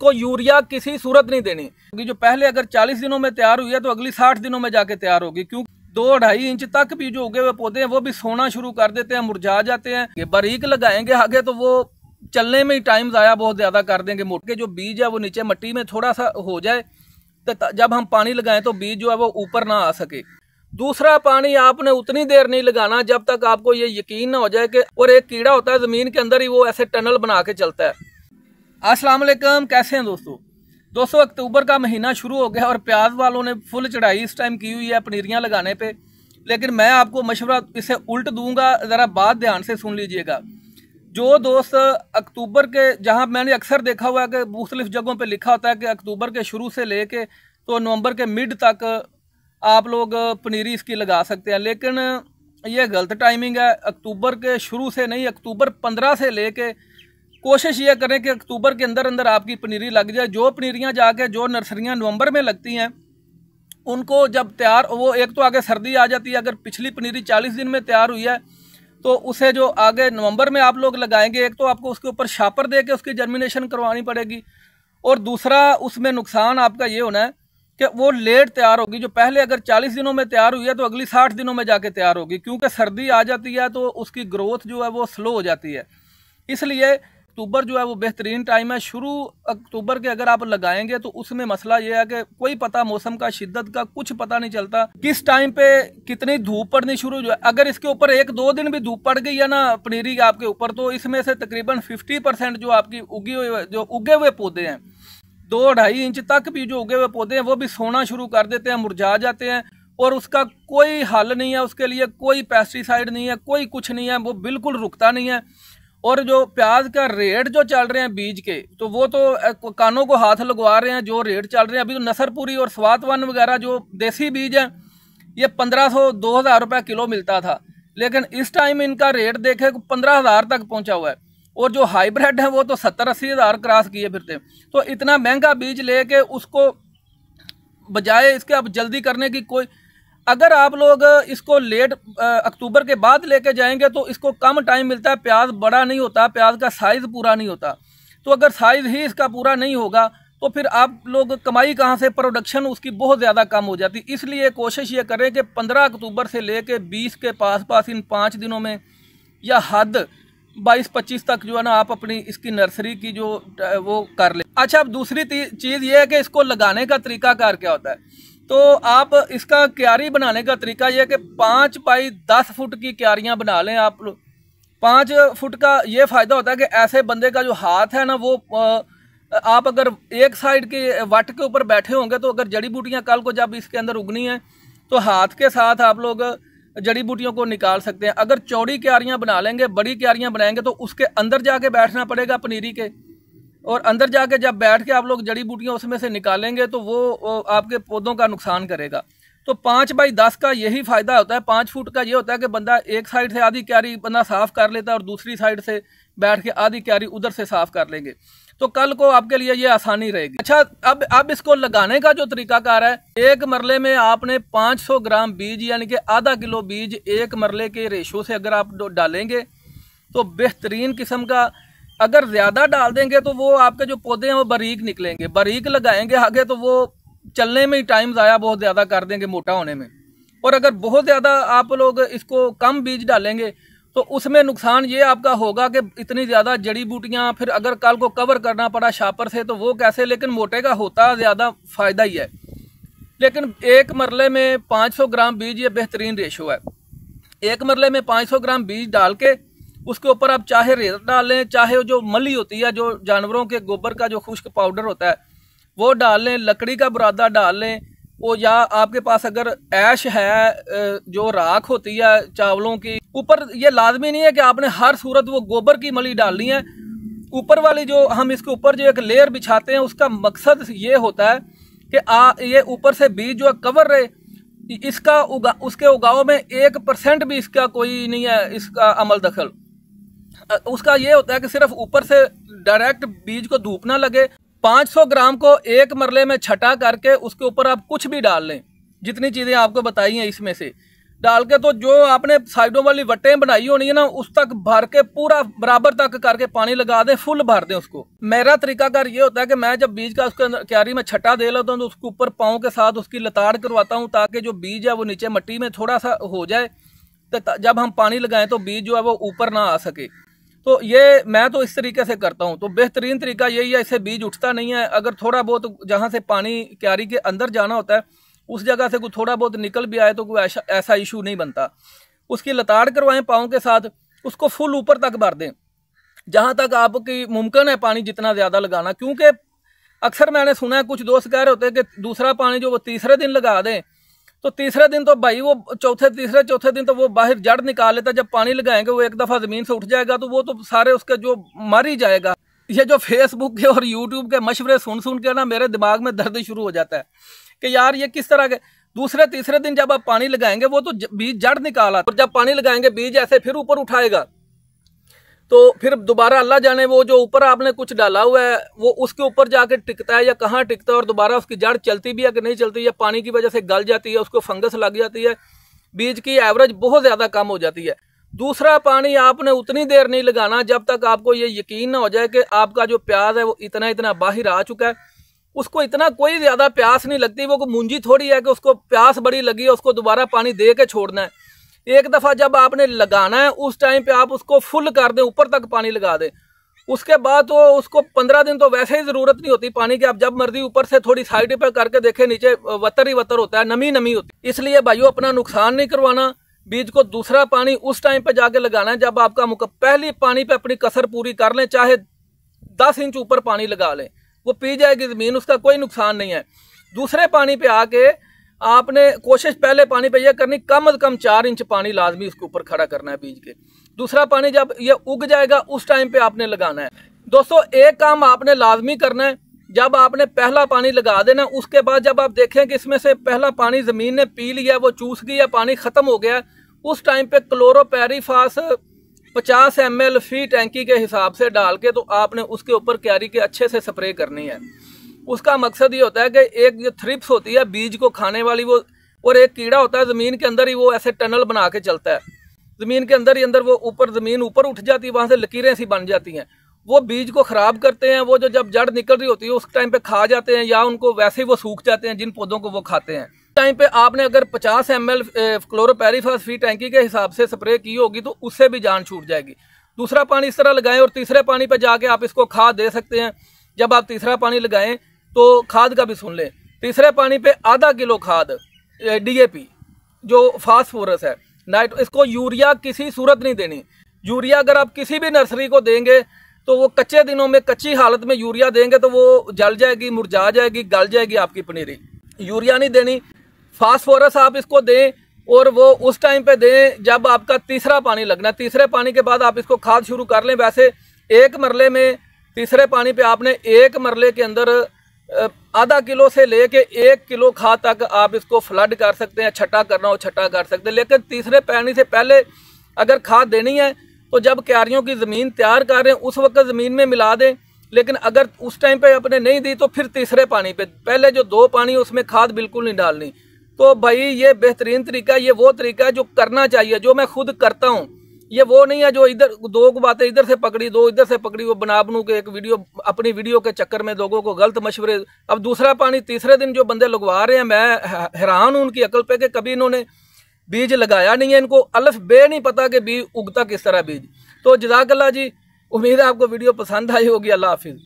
को यूरिया किसी सूरत नहीं देनी क्योंकि जो पहले अगर 40 दिनों में तैयार हुई है तो अगली 60 दिनों में जाके तैयार होगी क्योंकि दो ढाई इंच तक भी जो उगे हुए पौधे हैं वो भी सोना शुरू कर देते हैं मुरझा जाते हैं ये बारीक लगाएंगे आगे तो वो चलने में ही टाइम ज़ाया बहुत ज़्यादा कर देंगे के जो बीज है वो नीचे मट्टी में थोड़ा सा हो जाए तो जब हम पानी लगाएं तो बीज जो है वो ऊपर ना आ सके दूसरा पानी आपने उतनी देर नहीं लगाना जब तक आपको ये यकीन ना हो जाए कि और एक कीड़ा होता है ज़मीन के अंदर ही वो ऐसे टनल बना के चलता है अस्सलाम वालेकुम कैसे हैं दोस्तों दोस्तों अक्टूबर का महीना शुरू हो गया और प्याज वालों ने फुल चढ़ाई इस टाइम की हुई है पनीरियाँ लगाने पे लेकिन मैं आपको मशवरा इसे उल्ट दूंगा ज़रा बात ध्यान से सुन लीजिएगा जो दोस्त अक्टूबर के जहाँ मैंने अक्सर देखा हुआ है कि मुख्तलिफ जगहों पर लिखा होता है कि अक्टूबर के शुरू से ले कर तो नवंबर के मिड तक आप लोग पनीरी इसकी लगा सकते हैं लेकिन यह गलत टाइमिंग है अक्टूबर के शुरू से नहीं अक्टूबर पंद्रह से ले कर कोशिश ये करें कि अक्टूबर के अंदर अंदर आपकी पनीरी लग जाए जो पनीरियाँ जाके जो नर्सरियाँ नवंबर में लगती हैं उनको जब तैयार वो एक तो आगे सर्दी आ जाती है अगर पिछली पनीरी चालीस दिन में तैयार हुई है तो उसे जो आगे नवंबर में आप लोग लगाएंगे एक तो आपको उसके ऊपर शापर दे के उसकी जर्मिनेशन करवानी पड़ेगी और दूसरा उसमें नुकसान आपका ये होना है कि वो लेट तैयार होगी जो पहले अगर 40 दिनों में तैयार हुई है तो अगली 60 दिनों में जाके तैयार होगी क्योंकि सर्दी आ जाती है तो उसकी ग्रोथ जो है वो स्लो हो जाती है इसलिए अक्टूबर जो है वो बेहतरीन टाइम है शुरू अक्टूबर के अगर आप लगाएंगे तो उसमें मसला ये है कि कोई पता मौसम का शिद्दत का कुछ पता नहीं चलता किस टाइम पे कितनी धूप पड़नी शुरू जो है अगर इसके ऊपर एक दो दिन भी धूप पड़ गई है ना पनीरी आपके ऊपर तो इसमें से तकरीबन फिफ्टी परसेंट जो आपकी उगी हुई जो उगे हुए पौधे हैं दो ढाई इंच तक भी जो उगे हुए पौधे हैं वो भी सोना शुरू कर देते हैं मुरझा जाते हैं और उसका कोई हल नहीं है उसके लिए कोई पेस्टिसाइड नहीं है कोई कुछ नहीं है वो बिल्कुल रुकता नहीं है और जो प्याज का रेट जो चल रहे हैं बीज के तो वो तो कानों को हाथ लगवा रहे हैं जो रेट चल रहे हैं अभी तो नसरपुरी और स्वातवन वगैरह जो देसी बीज हैं ये पंद्रह सौ दो हज़ार रुपये किलो मिलता था लेकिन इस टाइम इनका रेट देखे पंद्रह हज़ार तक पहुंचा हुआ है और जो हाईब्रिड है वो तो सत्तर अस्सी हज़ार क्रॉस किए फिरते तो इतना महंगा बीज ले उसको बजाय इसके अब जल्दी करने की कोई अगर आप लोग इसको लेट अक्टूबर के बाद लेके जाएंगे तो इसको कम टाइम मिलता है प्याज बड़ा नहीं होता प्याज का साइज़ पूरा नहीं होता तो अगर साइज़ ही इसका पूरा नहीं होगा तो फिर आप लोग कमाई कहाँ से प्रोडक्शन उसकी बहुत ज़्यादा कम हो जाती इसलिए कोशिश ये करें कि 15 अक्टूबर से ले कर बीस के पास पास इन पाँच दिनों में या हद 22-25 तक जो है ना आप अपनी इसकी नर्सरी की जो वो कर लें अच्छा अब दूसरी चीज़ ये है कि इसको लगाने का तरीका कार क्या होता है तो आप इसका क्यारी बनाने का तरीका यह है कि पाँच बाई दस फुट की क्यारियाँ बना लें आप लोग पाँच फुट का ये फ़ायदा होता है कि ऐसे बंदे का जो हाथ है ना वो आप अगर एक साइड के वट के ऊपर बैठे होंगे तो अगर जड़ी बूटियाँ कल को जब इसके अंदर उगनी है तो हाथ के साथ आप लोग जड़ी बूटियों को निकाल सकते हैं अगर चौड़ी क्यारियाँ बना लेंगे बड़ी क्यारियाँ बनाएंगे तो उसके अंदर जाके बैठना पड़ेगा पनीरी के और अंदर जाके जब बैठ के आप लोग जड़ी बूटियाँ उसमें से निकालेंगे तो वो आपके पौधों का नुकसान करेगा तो पाँच बाई दस का यही फ़ायदा होता है पाँच फुट का ये होता है कि बंदा एक साइड से आधी क्यारी बंदा साफ़ कर लेता है और दूसरी साइड से बैठ के आधी क्यारी उधर से साफ़ कर लेंगे तो कल को आपके लिए ये आसानी रहेगी अच्छा अब अब इसको लगाने का जो तरीकाकार है एक मरले में आपने 500 ग्राम बीज यानी कि आधा किलो बीज एक मरले के रेशो से अगर आप डालेंगे तो बेहतरीन किस्म का अगर ज़्यादा डाल देंगे तो वो आपके जो पौधे हैं वो बारीक निकलेंगे बारीक लगाएंगे आगे तो वो चलने में ही टाइम ज़ाया बहुत ज़्यादा कर देंगे मोटा होने में और अगर बहुत ज़्यादा आप लोग इसको कम बीज डालेंगे तो उसमें नुकसान ये आपका होगा कि इतनी ज़्यादा जड़ी बूटियाँ फिर अगर कल को कवर करना पड़ा शापर से तो वो कैसे लेकिन मोटे का होता ज़्यादा फ़ायदा ही है लेकिन एक मरले में 500 ग्राम बीज ये बेहतरीन रेशो है एक मरले में 500 ग्राम बीज डाल के उसके ऊपर आप चाहे रेत डालें चाहे जो मली होती है जो जानवरों के गोबर का जो खुश्क पाउडर होता है वो डाल लें लकड़ी का बुरादा डाल लें वो या आपके पास अगर ऐश है जो राख होती है चावलों की ऊपर ये लाजमी नहीं है कि आपने हर सूरत वो गोबर की मली डालनी है ऊपर वाली जो हम इसके ऊपर जो एक लेयर बिछाते हैं उसका मकसद ये होता है कि आ ये ऊपर से बीज जो कवर रहे इसका उगा उसके उगाव में एक परसेंट भी इसका कोई नहीं है इसका अमल दखल उसका ये होता है कि सिर्फ ऊपर से डायरेक्ट बीज को धूप ना लगे 500 ग्राम को एक मरले में छटा करके उसके ऊपर आप कुछ भी डाल लें जितनी चीज़ें आपको बताई हैं इसमें से डाल के तो जो आपने साइडों वाली वटें बनाई होनी है ना उस तक भर के पूरा बराबर तक करके पानी लगा दें फुल भर दें उसको मेरा तरीकाकार ये होता है कि मैं जब बीज का उसके क्यारी में छटा दे लेता हूँ तो उसके ऊपर पाँव के साथ उसकी लताड़ करवाता हूँ ताकि जो बीज है वो नीचे मट्टी में थोड़ा सा हो जाए तो जब हम पानी लगाएं तो बीज जो है वो ऊपर ना आ सके तो ये मैं तो इस तरीके से करता हूँ तो बेहतरीन तरीका यही है इससे बीज उठता नहीं है अगर थोड़ा बहुत जहाँ से पानी क्यारी के अंदर जाना होता है उस जगह से कुछ थोड़ा बहुत निकल भी आए तो कोई ऐसा ऐसा इशू नहीं बनता उसकी लताड़ करवाएं पाँव के साथ उसको फुल ऊपर तक भर दें जहाँ तक आपकी मुमकिन है पानी जितना ज़्यादा लगाना क्योंकि अक्सर मैंने सुना है कुछ दोस्त कह रहे होते हैं कि दूसरा पानी जो वो तीसरे दिन लगा दें तो तीसरे दिन तो भाई वो चौथे तीसरे चौथे दिन तो वो बाहर जड़ निकाल लेता जब पानी लगाएंगे वो एक दफ़ा ज़मीन से उठ जाएगा तो वो तो सारे उसके जो मर ही जाएगा ये जो फेसबुक के और यूट्यूब के मशवरे सुन सुन के ना मेरे दिमाग में दर्द शुरू हो जाता है कि यार ये किस तरह के दूसरे तीसरे दिन जब आप पानी लगाएंगे वो तो बीज जड़ निकाला और जब पानी लगाएंगे बीज ऐसे फिर ऊपर उठाएगा तो फिर दोबारा अल्लाह जाने वो जो ऊपर आपने कुछ डाला हुआ है वो उसके ऊपर जाके टिकता है या कहाँ टिकता है और दोबारा उसकी जड़ चलती भी है कि नहीं चलती या पानी की वजह से गल जाती है उसको फंगस लग जाती है बीज की एवरेज बहुत ज़्यादा कम हो जाती है दूसरा पानी आपने उतनी देर नहीं लगाना जब तक आपको ये यकीन ना हो जाए कि आपका जो प्याज है वो इतना इतना बाहर आ चुका है उसको इतना कोई ज़्यादा प्यास नहीं लगती वो मुंजी थोड़ी है कि उसको प्यास बड़ी लगी है उसको दोबारा पानी दे के छोड़ना है एक दफ़ा जब आपने लगाना है उस टाइम पे आप उसको फुल कर दें ऊपर तक पानी लगा दें उसके बाद तो उसको पंद्रह दिन तो वैसे ही ज़रूरत नहीं होती पानी की आप जब मर्जी ऊपर से थोड़ी साइड पर करके देखें नीचे वतर ही वतर होता है नमी नमी होती इसलिए भाइयों अपना नुकसान नहीं करवाना बीज को दूसरा पानी उस टाइम पे जाके लगाना है जब आपका मुक पहली पानी पे अपनी कसर पूरी कर लें चाहे दस इंच ऊपर पानी लगा लें वो पी जाएगी ज़मीन उसका कोई नुकसान नहीं है दूसरे पानी पे आके आपने कोशिश पहले पानी पे यह करनी कम अज कम चार इंच पानी लाजमी उसके ऊपर खड़ा करना है बीज के दूसरा पानी जब यह उग जाएगा उस टाइम पे आपने लगाना है दोस्तों एक काम आपने लाजमी करना है जब आपने पहला पानी लगा देना उसके बाद जब आप देखें कि इसमें से पहला पानी ज़मीन ने पी लिया वो चूस गया पानी ख़त्म हो गया उस टाइम पे क्लोरोपेरीफास 50 एम एल फी टैंकी के हिसाब से डाल के तो आपने उसके ऊपर क्यारी के अच्छे से स्प्रे करनी है उसका मकसद ये होता है कि एक जो थ्रिप्स होती है बीज को खाने वाली वो और एक कीड़ा होता है ज़मीन के अंदर ही वो ऐसे टनल बना के चलता है ज़मीन के अंदर ही अंदर वो ऊपर ज़मीन ऊपर उठ जाती है वहाँ से लकीरें सी बन जाती हैं वो बीज को ख़राब करते हैं वो जो जब जड़ निकल रही होती है उस टाइम पे खा जाते हैं या उनको वैसे ही वो सूख जाते हैं जिन पौधों को वो खाते हैं टाइम पे आपने अगर 50 एम एल क्लोरोपेरीफास फी टैंकी के हिसाब से स्प्रे की होगी तो उससे भी जान छूट जाएगी दूसरा पानी इस तरह लगाएं और तीसरे पानी पर जाके आप इसको खाद दे सकते हैं जब आप तीसरा पानी लगाएं तो खाद का भी सुन लें तीसरे पानी पे आधा किलो खाद डीएपी जो फास्फोरस है नाइट इसको यूरिया किसी सूरत नहीं देनी यूरिया अगर आप किसी भी नर्सरी को देंगे तो वो कच्चे दिनों में कच्ची हालत में यूरिया देंगे तो वो जल जाएगी मुरझा जाएगी गल जाएगी आपकी पनीरी यूरिया नहीं देनी फास्फोरस आप इसको दें और वो उस टाइम पे दें जब आपका तीसरा पानी लगना है तीसरे पानी के बाद आप इसको खाद शुरू कर लें वैसे एक मरले में तीसरे पानी पे आपने एक मरले के अंदर आधा किलो से लेके एक किलो खाद तक आप इसको फ्लड कर सकते हैं छटा करना हो छटा कर सकते हैं लेकिन तीसरे पैनी से पहले अगर खाद देनी है तो जब क्यारियों की ज़मीन तैयार कर रहे हैं उस वक्त ज़मीन में मिला दें लेकिन अगर उस टाइम पे आपने नहीं दी तो फिर तीसरे पानी पे पहले जो दो पानी उसमें खाद बिल्कुल नहीं डालनी तो भाई ये बेहतरीन तरीका ये वो तरीका है जो करना चाहिए जो मैं खुद करता हूँ ये वो नहीं है जो इधर दो बातें इधर से पकड़ी दो इधर से पकड़ी वो बना बनू के एक वीडियो अपनी वीडियो के चक्कर में लोगों को गलत मशवरे अब दूसरा पानी तीसरे दिन जो बंदे लगवा रहे हैं मैं हैरान हूँ उनकी अकल पे कि कभी इन्होंने बीज लगाया नहीं है इनको अल्फ बे नहीं पता कि बीज उगता किस तरह बीज तो जजाकल्ला जी उम्मीद है आपको वीडियो पसंद आई होगी अल्लाह हाफिज़